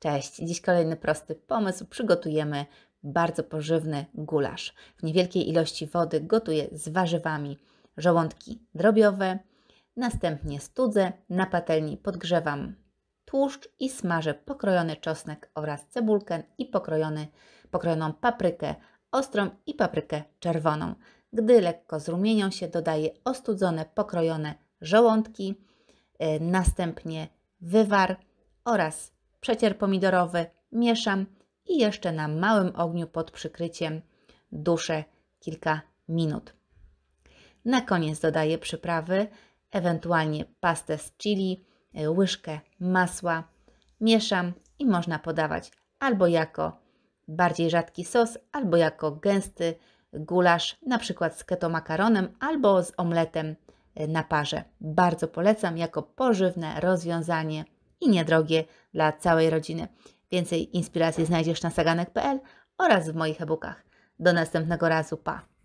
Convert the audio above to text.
Cześć, dziś kolejny prosty pomysł. Przygotujemy bardzo pożywny gulasz. W niewielkiej ilości wody gotuję z warzywami żołądki drobiowe, następnie studzę, na patelni podgrzewam tłuszcz i smażę pokrojony czosnek oraz cebulkę i pokrojony, pokrojoną paprykę ostrą i paprykę czerwoną. Gdy lekko zrumienią się, dodaję ostudzone, pokrojone żołądki, y, następnie wywar oraz przecier pomidorowy, mieszam i jeszcze na małym ogniu pod przykryciem duszę kilka minut. Na koniec dodaję przyprawy, ewentualnie pastę z chili, y, łyżkę masła. Mieszam i można podawać albo jako bardziej rzadki sos, albo jako gęsty gulasz, na przykład z keto makaronem albo z omletem y, na parze. Bardzo polecam jako pożywne rozwiązanie i niedrogie dla całej rodziny. Więcej inspiracji znajdziesz na saganek.pl oraz w moich e-bookach. Do następnego razu, pa!